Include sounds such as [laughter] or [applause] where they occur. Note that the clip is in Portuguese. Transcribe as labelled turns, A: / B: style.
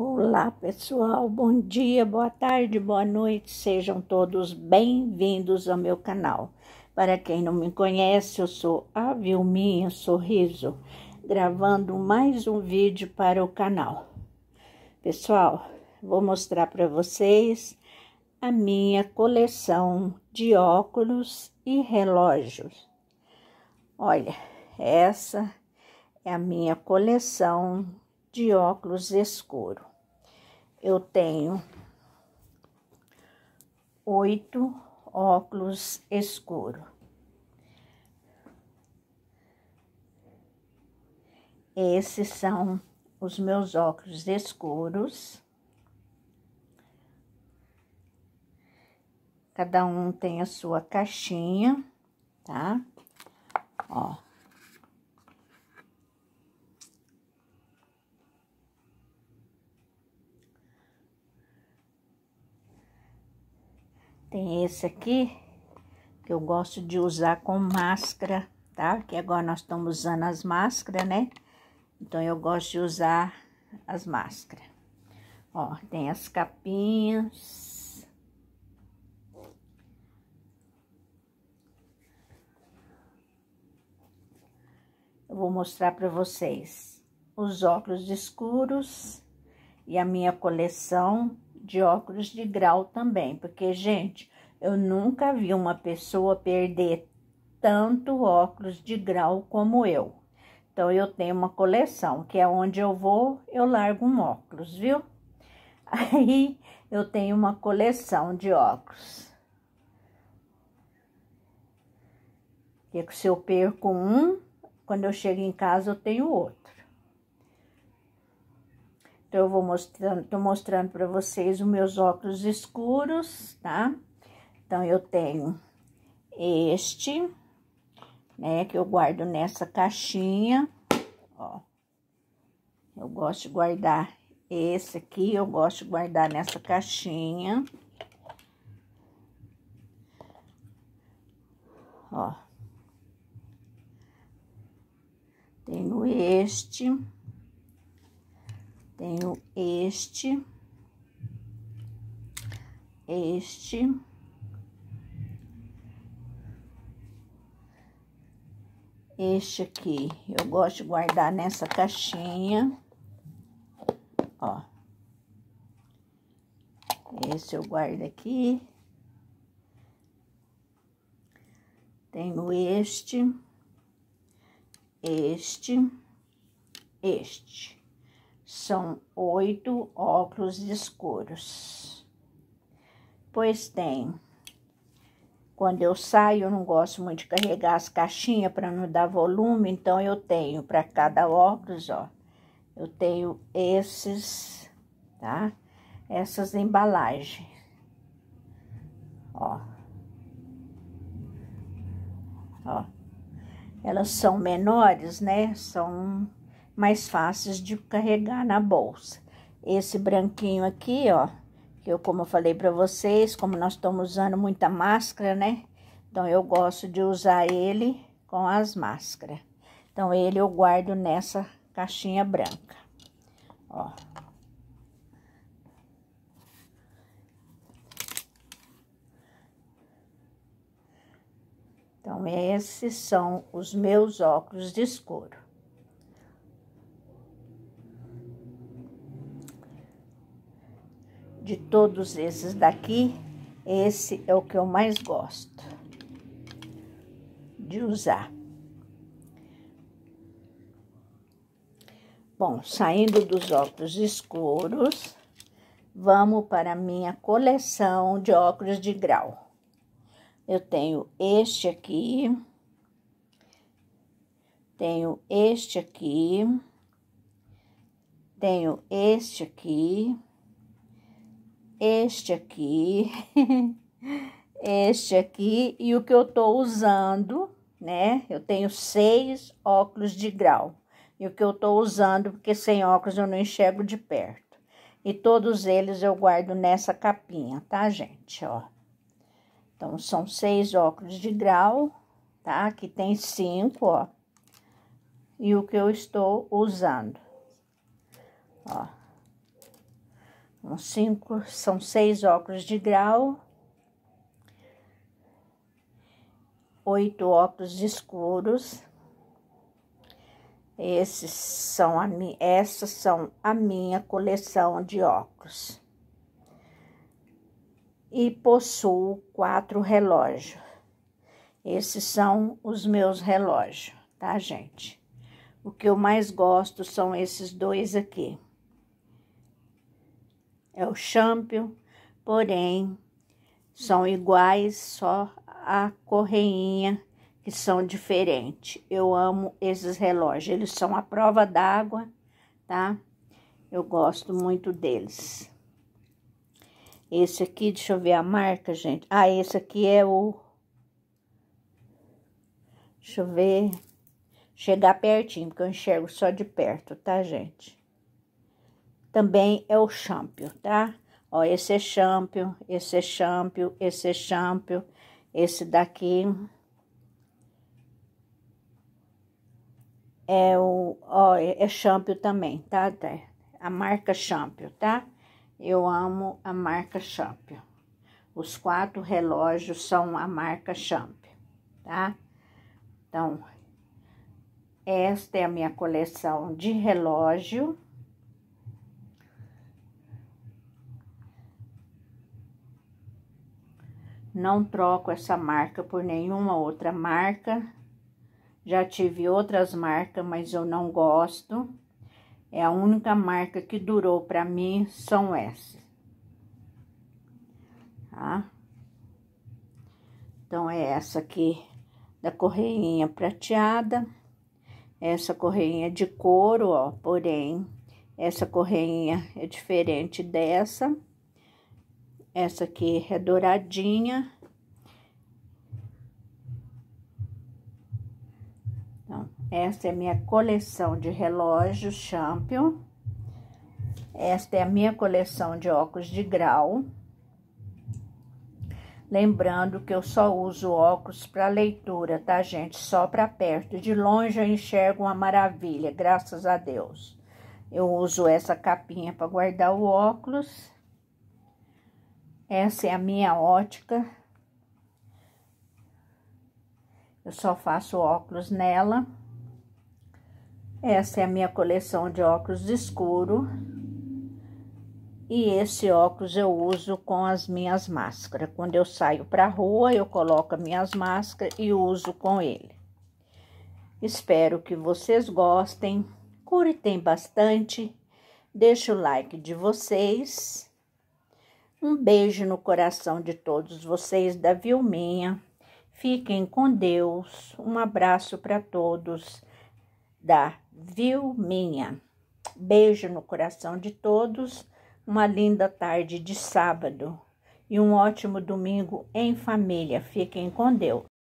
A: Olá, pessoal. Bom dia, boa tarde, boa noite. Sejam todos bem-vindos ao meu canal. Para quem não me conhece, eu sou a Vilminha Sorriso, gravando mais um vídeo para o canal. Pessoal, vou mostrar para vocês a minha coleção de óculos e relógios. Olha, essa é a minha coleção de óculos escuro. Eu tenho oito óculos escuro. Esses são os meus óculos escuros. Cada um tem a sua caixinha, tá? Ó. Tem esse aqui, que eu gosto de usar com máscara, tá? Que agora nós estamos usando as máscaras, né? Então, eu gosto de usar as máscaras. Ó, tem as capinhas. Eu vou mostrar para vocês os óculos escuros e a minha coleção de óculos de grau também, porque, gente, eu nunca vi uma pessoa perder tanto óculos de grau como eu. Então, eu tenho uma coleção, que é onde eu vou, eu largo um óculos, viu? [laughs] Aí, eu tenho uma coleção de óculos. E se eu perco um, quando eu chego em casa, eu tenho outro. Então, eu vou mostrando, tô mostrando para vocês os meus óculos escuros, tá? Então, eu tenho este, né, que eu guardo nessa caixinha, ó. Eu gosto de guardar esse aqui, eu gosto de guardar nessa caixinha. Ó. Tenho este. Tenho este, este, este aqui. Eu gosto de guardar nessa caixinha, ó. Esse eu guardo aqui. Tenho este, este, este são oito óculos escuros. Pois tem. Quando eu saio, eu não gosto muito de carregar as caixinhas para não dar volume, então eu tenho para cada óculos, ó. Eu tenho esses, tá? Essas embalagens. Ó. Ó. Elas são menores, né? São mais fáceis de carregar na bolsa. Esse branquinho aqui, ó, que eu, como eu falei para vocês, como nós estamos usando muita máscara, né? Então, eu gosto de usar ele com as máscaras. Então, ele eu guardo nessa caixinha branca, ó. Então, esses são os meus óculos de escuro. de todos esses daqui, esse é o que eu mais gosto de usar. Bom, saindo dos óculos escuros, vamos para a minha coleção de óculos de grau. Eu tenho este aqui, tenho este aqui, tenho este aqui, este aqui, [laughs] este aqui e o que eu tô usando, né? Eu tenho seis óculos de grau e o que eu tô usando, porque sem óculos eu não enxergo de perto. E todos eles eu guardo nessa capinha, tá, gente? Ó. Então, são seis óculos de grau, tá? Aqui tem cinco, ó. E o que eu estou usando, ó. São cinco, são seis óculos de grau, oito óculos escuros. Esses são a, essas são a minha coleção de óculos. E possuo quatro relógios. Esses são os meus relógios, tá, gente? O que eu mais gosto são esses dois aqui é o champion, porém são iguais só a correinha que são diferentes. Eu amo esses relógios, eles são a prova d'água, tá? Eu gosto muito deles. Esse aqui, deixa eu ver a marca, gente. Ah, esse aqui é o... Deixa eu ver. Chegar pertinho, porque eu enxergo só de perto, tá, gente? também é o champion, tá? Ó, esse é champion, esse é champion, esse é champion, esse daqui é o, ó, é champion também, tá? A marca champion, tá? Eu amo a marca champion. Os quatro relógios são a marca champion, tá? Então, esta é a minha coleção de relógio. Não troco essa marca por nenhuma outra marca. Já tive outras marcas, mas eu não gosto. É a única marca que durou para mim, são essas. Tá? Então, é essa aqui da correinha prateada. Essa correinha de couro, ó, porém, essa correinha é diferente dessa. Essa aqui é douradinha. Então, essa é minha coleção de relógios Champion. Esta é a minha coleção de óculos de grau. Lembrando que eu só uso óculos para leitura, tá, gente? Só para perto. De longe eu enxergo uma maravilha, graças a Deus. Eu uso essa capinha para guardar o óculos. Essa é a minha ótica. Eu só faço óculos nela. Essa é a minha coleção de óculos escuro. E esse óculos eu uso com as minhas máscaras. Quando eu saio para a rua, eu coloco minhas máscaras e uso com ele. Espero que vocês gostem. Curtem bastante. Deixa o like de vocês. Um beijo no coração de todos vocês da Vilminha. Fiquem com Deus. Um abraço para todos da Vilminha. Beijo no coração de todos. Uma linda tarde de sábado e um ótimo domingo em família. Fiquem com Deus.